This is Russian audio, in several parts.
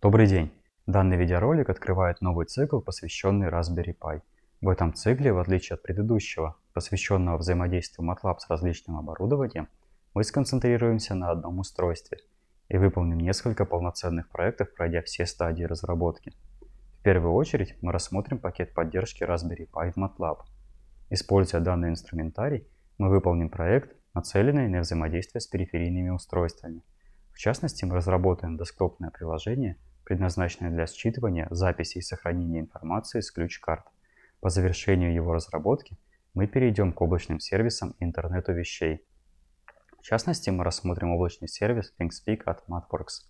Добрый день! Данный видеоролик открывает новый цикл, посвященный Raspberry Pi. В этом цикле, в отличие от предыдущего, посвященного взаимодействию MATLAB с различным оборудованием, мы сконцентрируемся на одном устройстве и выполним несколько полноценных проектов, пройдя все стадии разработки. В первую очередь мы рассмотрим пакет поддержки Raspberry Pi в MATLAB. Используя данный инструментарий, мы выполним проект, нацеленный на взаимодействие с периферийными устройствами. В частности, мы разработаем десктопное приложение – предназначенные для считывания, записи и сохранения информации с ключ-карт. По завершению его разработки мы перейдем к облачным сервисам и интернету вещей. В частности, мы рассмотрим облачный сервис ThingSpeak от MatWorks.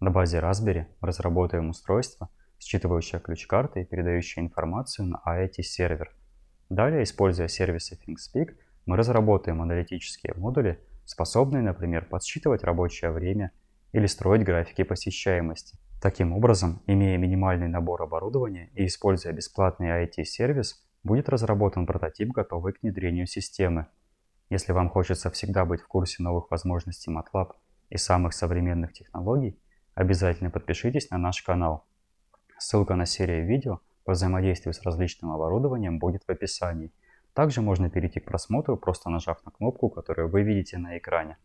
На базе Raspberry мы разработаем устройство, считывающее ключ-карты и передающее информацию на IoT-сервер. Далее, используя сервисы ThingSpeak, мы разработаем аналитические модули, способные, например, подсчитывать рабочее время или строить графики посещаемости – Таким образом, имея минимальный набор оборудования и используя бесплатный IT-сервис, будет разработан прототип, готовый к внедрению системы. Если вам хочется всегда быть в курсе новых возможностей MATLAB и самых современных технологий, обязательно подпишитесь на наш канал. Ссылка на серию видео по взаимодействию с различным оборудованием будет в описании. Также можно перейти к просмотру, просто нажав на кнопку, которую вы видите на экране.